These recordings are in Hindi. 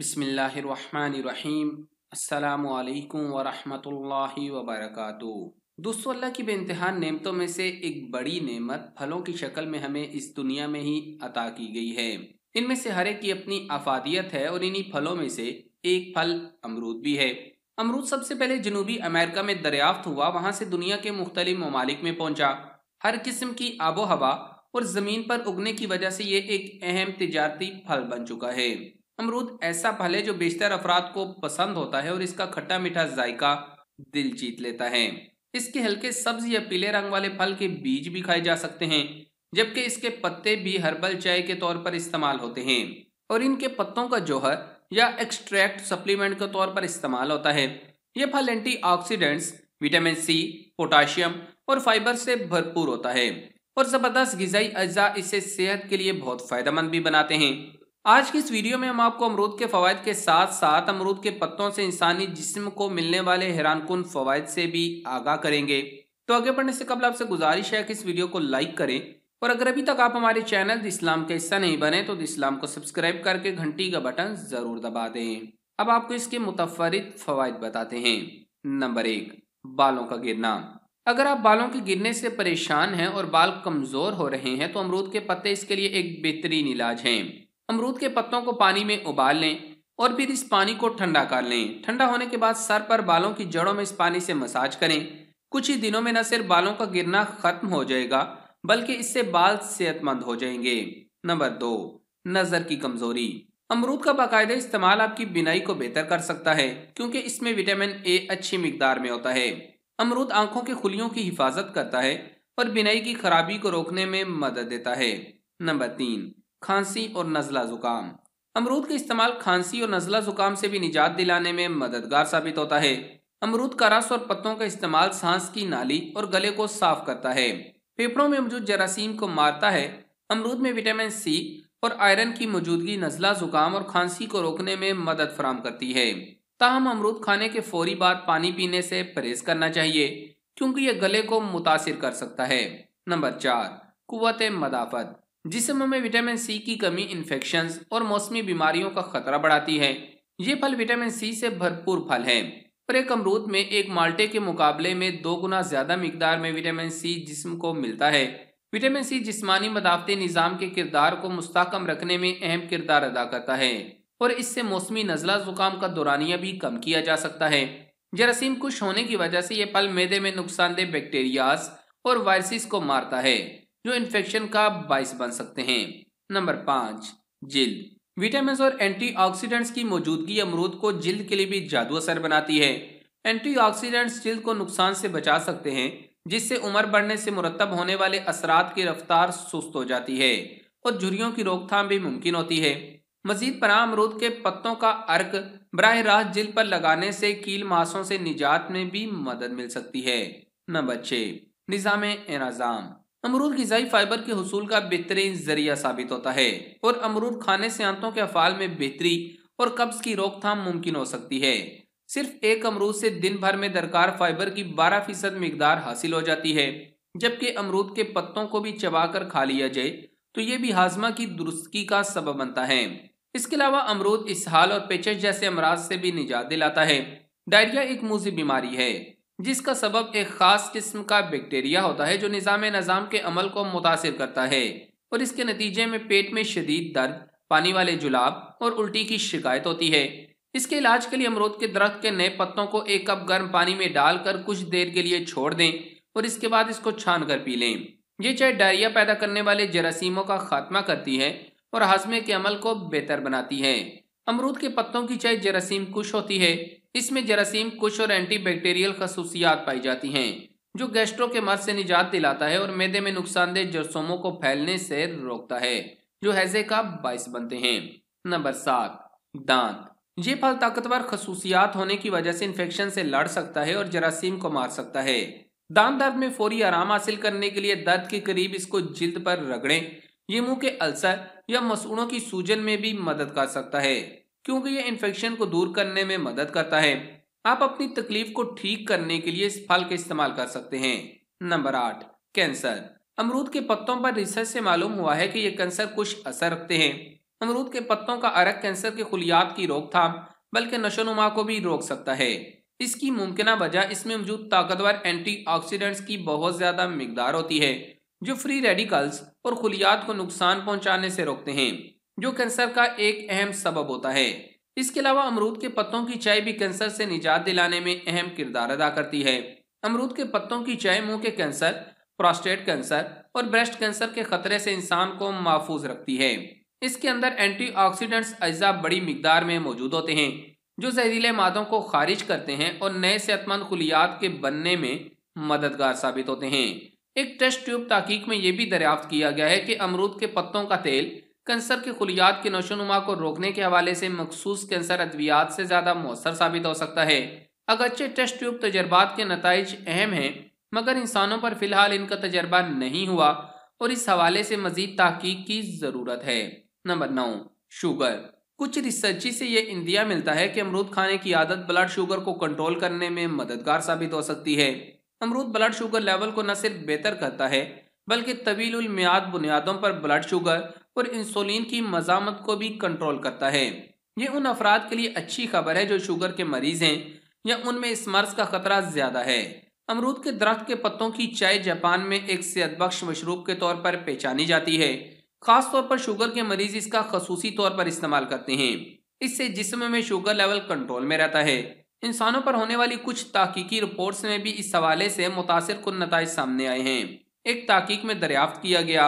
बसमीम् अल्लाम वरहमतुल्लाहि वबरकातु दोस्तों अल्लाह की बेानतहा नेमतों में से एक बड़ी नेमत फलों की शक्ल में हमें इस दुनिया में ही अता की गई है इनमें से हर एक की अपनी अफादियत है और इन्हीं फलों में से एक फल अमरूद भी है अमरूद सबसे पहले जनूबी अमेरिका में दरियाफ्त हुआ वहाँ से दुनिया के मुख्तलिफ ममालिक में पहुँचा हर किस्म की आबो हवा और ज़मीन पर उगने की वजह से ये एक अहम तजारती फल बन चुका है अमरूद ऐसा फल है जो बेशतर अफराद को पसंद होता है और इसका खट्टा मीठा जायका दिल जीत लेता है इसके हल्के सब्ज या पीले रंग वाले फल के बीज भी खाए जा सकते हैं जबकि इसके पत्ते भी हर्बल चाय के तौर पर इस्तेमाल होते हैं और इनके पत्तों का जोहर या एक्सट्रैक्ट सप्लीमेंट के तौर पर इस्तेमाल होता है ये फल ऑक्सीडेंट्स विटामिन सी पोटाशियम और फाइबर से भरपूर होता है और ज़बरदस्त गजाई अज्जा इसे सेहत के लिए बहुत फ़ायदेमंद भी बनाते हैं आज की इस वीडियो में हम आपको अमरूद के फ़वाद के साथ साथ अमरूद के पत्तों से इंसानी जिस्म को मिलने वाले हैरानकुन फ़वाद से भी आगाह करेंगे तो आगे बढ़ने से कबल आपसे गुजारिश है कि इस वीडियो को लाइक करें और अगर अभी तक आप हमारे चैनल इस्लाम का हिस्सा नहीं बने तो इस्लाम को सब्सक्राइब करके घंटी का बटन ज़रूर दबा दें अब आपको इसके मुतफरद फ़वाद बताते हैं नंबर एक बालों का गिरना अगर आप बालों के गिरने से परेशान हैं और बाल कमज़ोर हो रहे हैं तो अमरूद के पत्ते इसके लिए एक बेहतरीन इलाज हैं अमरूद के पत्तों को पानी में उबाल लें और फिर इस पानी को ठंडा कर लें ठंडा होने के बाद सर पर बालों की जड़ों में इस पानी से मसाज करें कुछ ही दिनों में न सिर्फ बालों का गिरना खत्म हो जाएगा बल्कि इससे बाल सेहतमंद हो जाएंगे नंबर दो नज़र की कमजोरी अमरूद का बाकायदा इस्तेमाल आपकी बिनाई को बेहतर कर सकता है क्योंकि इसमें विटामिन ए अच्छी मिकदार में होता है अमरूद आंखों की खुलियों की हिफाजत करता है और बिनाई की खराबी को रोकने में मदद देता है नंबर तीन खांसी और नज़ला ज़ुकाम अमरूद का इस्तेमाल खांसी और नज़ला ज़ुकाम से भी निजात दिलाने में मददगार साबित होता है अमरूद का रस और पत्तों का इस्तेमाल सांस की नाली और गले को साफ करता है फेफड़ों में मौजूद जरासीम को मारता है अमरूद में विटामिन सी और आयरन की मौजूदगी नज़ला ज़ुकाम और खांसी को रोकने में मदद फराम करती है ताहम अमरूद खाने के फौरी बाद पानी पीने से परहेज करना चाहिए क्योंकि यह गले को मुतासर कर सकता है नंबर चार कुत मदाफत जिसम में विटामिन सी की कमी इन्फेक्शन और मौसमी बीमारियों का खतरा बढ़ाती है ये फल विटामिन सी से भरपूर फल है पर एक अमरूद में एक माल्टे के मुकाबले में दो गुना ज्यादा मकदार में विटामिन सी जिसम को मिलता है विटामिन सी जिसमानी मदाफती निज़ाम के किरदार को मुस्तकम रखने में अहम किरदार अदा करता है और इससे मौसमी नज़ला ज़ुकाम का दौरानिया भी कम किया जा सकता है जरासीम खुश होने की वजह से यह फल मैदे में नुकसानदेह बैक्टीरियाज और वायरसिस को मारता है जो इन्फेक्शन का बायस बन सकते हैं नंबर पाँच जिल्द विटामिन और एंटीऑक्सीडेंट्स की मौजूदगी अमरूद को जिल्द के लिए भी जादू असर बनाती है एंटीऑक्सीडेंट्स जिल्द को नुकसान से बचा सकते हैं जिससे उम्र बढ़ने से मुरतब होने वाले असरात की रफ्तार सुस्त हो जाती है और झुरियों की रोकथाम भी मुमकिन होती है मजीद पना अमरूद के पत्तों का अर्क बरह रास्त जिल पर लगाने से कील मासों से निजात में भी मदद मिल सकती है नंबर छः निज़ाम एनाजाम अमरूद गजाई फाइबर के हसूल का बेहतरीन जरिया साबित होता है और अमरूद खाने से आंतों के अफाल में बेहतरी और कब्ज की रोकथाम मुमकिन हो सकती है सिर्फ एक अमरूद से दिन भर में दरकार फाइबर की 12 फीसद मकदार हासिल हो जाती है जबकि अमरूद के पत्तों को भी चबाकर खा लिया जाए तो ये भी हाजमा की दुरुस्ती का सबब बनता है इसके अलावा अमरूद इसहाल और पेचश जैसे अमराज से भी निजात दिलाता है डायरिया एक मूजी बीमारी है जिसका सबब एक ख़ास किस्म का बैक्टीरिया होता है जो निज़ाम नज़ाम के अमल को मुतासर करता है और इसके नतीजे में पेट में शदीद दर्द पानी वाले जुलाब और उल्टी की शिकायत होती है इसके इलाज के लिए अमरूद के दरख्त के नए पत्तों को एक कप गर्म पानी में डालकर कुछ देर के लिए छोड़ दें और इसके बाद इसको छान कर पी लें ये चाय डायरिया पैदा करने वाले जरासीमों का खात्मा करती है और हाजमे के अमल को बेहतर बनाती है अमरूद के पत्तों की चाय जरासीम कुश होती है इसमें जरासीम कुछ और एंटी बैक्टीरियल खसूसियात पाई जाती हैं जो गैस्ट्रो के मर्द से निजात दिलाता है और मैदे में नुकसानदेह जरसोमों को फैलने से रोकता है जो हैजे का बायस बनते हैं नंबर सात दांत ये फल ताकतवर खसूसियात होने की वजह से इन्फेक्शन से लड़ सकता है और जरासीम को मार सकता है दांत दर्द में फौरी आराम हासिल करने के लिए दर्द के करीब इसको जिल्द पर रगड़ें ये मुंह के अल्सर या मसूड़ों की सूजन में भी मदद कर सकता है क्योंकि ये इन्फेक्शन को दूर करने में मदद करता है आप अपनी तकलीफ को ठीक करने के लिए इस फल का इस्तेमाल कर सकते हैं नंबर आठ कैंसर अमरूद के पत्तों पर रिसर्च से मालूम हुआ है कि ये कैंसर कुछ असर रखते हैं अमरूद के पत्तों का अरक कैंसर के खुलियात की रोकथाम बल्कि नशोनुमा को भी रोक सकता है इसकी मुमकिन वजह इसमें मौजूद ताकतवर एंटी की बहुत ज़्यादा मकदार होती है जो फ्री रेडिकल्स और खुलियात को नुकसान पहुंचाने से रोकते हैं जो कैंसर का एक अहम सबब होता है इसके अलावा अमरूद के पत्तों की चाय भी कैंसर से निजात दिलाने में अहम किरदार अदा करती है अमरूद के पत्तों की चाय मुंह के कैंसर प्रोस्टेट कैंसर और ब्रेस्ट कैंसर के खतरे से इंसान को महफूज रखती है इसके अंदर एंटी ऑक्सीडेंट्स अज्जा बड़ी मकदार में मौजूद होते हैं जो जहरीले मादों को खारिज करते हैं और नए सेहतमंद खुलियात के बनने में मददगार साबित होते हैं एक टेस्ट ट्यूब तहकीक में यह भी दरियाफ्त किया गया है कि अमरूद के पत्तों का तेल कैंसर के खुलियात के नशोनुमा को रोकने के हवाले से मखसूस कैंसर अद्वियात से ज़्यादा मौसर साबित हो सकता है अगरचे टेस्ट ट्यूब तजर्बात के नतज अहम हैं मगर इंसानों पर फिलहाल इनका तजर्बा नहीं हुआ और इस हवाले से मजीद तहकीक की ज़रूरत है नंबर नौ शुगर कुछ रिसर्ची से ये इंदिया मिलता है कि अमरूद खाने की आदत ब्लड शुगर को कंट्रोल करने में मददगार साबित हो सकती है अमरूद ब्लड शुगर लेवल को न सिर्फ बेहतर करता है बल्कि तवील उलमियाद बुनियादों पर ब्लड शुगर और इंसुलिन की मजामत को भी कंट्रोल करता है ये उन अफराद के लिए अच्छी खबर है जो शुगर के मरीज हैं या उनमें इस मर्ज का खतरा ज़्यादा है अमरूद के दरख्त के पत्तों की चाय जापान में एक सेहत बख्श मशरूब के तौर पर पहचानी जाती है खास तौर पर शुगर के मरीज इसका खसूसी तौर पर इस्तेमाल करते हैं इससे जिसम में शुगर लेवल कंट्रोल में रहता है इंसानों पर होने वाली कुछ तहकीकी रिपोर्ट्स में भी इस हवाले से मुतासर कुल नतज सामने आए हैं एक तहकीक में दरियाफ्त किया गया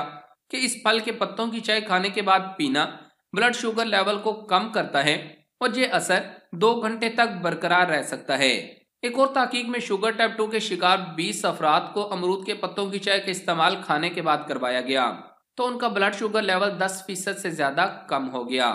कि इस फल के पत्तों की चाय खाने के बाद पीना ब्लड शुगर लेवल को कम करता है और ये असर दो घंटे तक बरकरार रह सकता है एक और तहकीक में शुगर टाइप टू के शिकार बीस अफराद को अमरूद के पत्तों की चाय के इस्तेमाल खाने के बाद करवाया गया तो उनका ब्लड शुगर लेवल दस फीसद से ज्यादा कम हो गया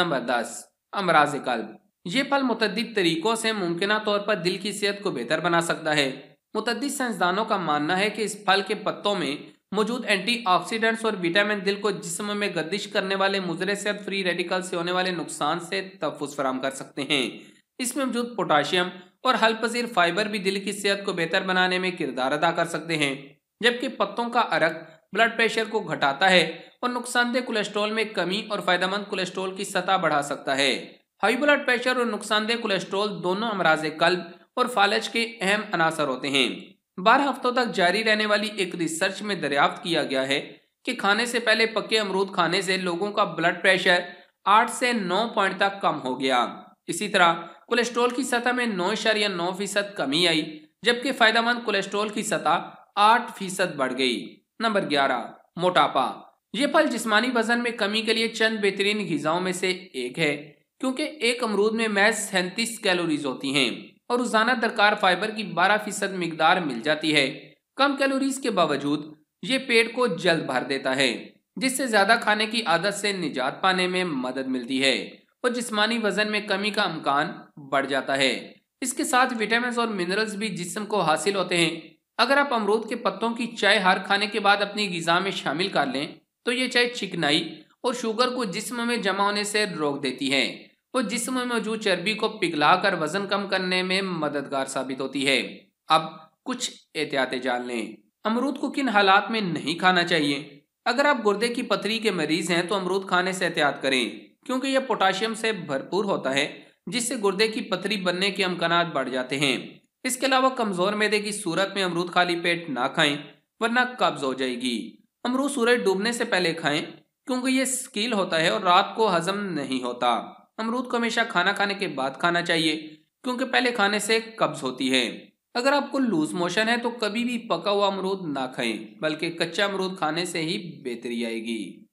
नंबर दस अमराज कल्ब ये फल मुतद तरीकों से मुमकिन तौर पर दिल की सेहत को बेहतर बना सकता है मुतद साइंसदानों का मानना है कि इस फल के पत्तों में मौजूद एंटीऑक्सीडेंट्स और विटामिन दिल को जिसम में गर्दिश करने वाले मुजरे से फ्री रेडिकल से होने वाले नुकसान से तहफुज फराम कर सकते हैं इसमें मौजूद पोटाशियम और हल पसीर फाइबर भी दिल की सेहत को बेहतर बनाने में किरदार अदा कर सकते हैं जबकि पत्तों का अरक ब्लड प्रेशर को घटाता है और नुकसानदेह कोलेस्ट्रॉल में कमी और फायदेमंद कोलेस्ट्रॉल की सतह बढ़ा सकता है हाई ब्लड प्रेशर और नुकसानदेह कोलेस्ट्रॉल दोनों अमराज कल्ब और फालज के अहम अनासर होते हैं बारह हफ्तों तक जारी रहने वाली एक रिसर्च में दरियाफ्त किया गया है कि खाने से पहले पके अमरूद खाने से लोगों का ब्लड प्रेशर आठ से नौ पॉइंट तक कम हो गया इसी तरह कोलेस्ट्रोल की सतह में नौ इशारिया नौ फीसद कमी आई जबकि फायदेमंद कोलेस्ट्रोल की सतह आठ फीसद बढ़ गई नंबर ग्यारह मोटापा ये फल जिस्मानी वजन में कमी के लिए चंद बेहतरीन गजाओं में से एक है क्योंकि एक अमरूद में महज सैंतीस कैलोरीज होती हैं और रोजाना दरकार फाइबर की 12 फीसद मकदार मिल जाती है कम कैलोरीज के बावजूद ये पेट को जल्द भर देता है जिससे ज़्यादा खाने की आदत से निजात पाने में मदद मिलती है और जिस्मानी वजन में कमी का अमकान बढ़ जाता है इसके साथ विटामिन और मिनरल्स भी जिसम को हासिल होते हैं अगर आप अमरूद के पत्तों की चाय हर खाने के बाद अपनी गज़ा में शामिल कर लें तो ये चाय चिकनाई और शुगर को जिस्म में जमा होने से रोक देती है वो जिसम में मौजूद चर्बी को पिघलाकर वजन कम करने में मददगार साबित होती है अब कुछ एहतियात जान लें अमरूद को किन हालात में नहीं खाना चाहिए अगर आप गुर्दे की पथरी के मरीज हैं तो अमरूद खाने से एहतियात करें क्योंकि यह पोटाशियम से भरपूर होता है जिससे गुर्दे की पथरी बनने के अमकान बढ़ जाते हैं इसके अलावा कमज़ोर मैदे की सूरत में अमरूद खाली पेट ना खाएं वरना कब्ज़ हो जाएगी अमरूद सूरज डूबने से पहले खाएं क्योंकि ये स्कील होता है और रात को हजम नहीं होता अमरूद को हमेशा खाना खाने के बाद खाना चाहिए क्योंकि पहले खाने से कब्ज होती है अगर आपको लूज मोशन है तो कभी भी पका हुआ अमरूद ना खाएं बल्कि कच्चा अमरूद खाने से ही बेहतरी आएगी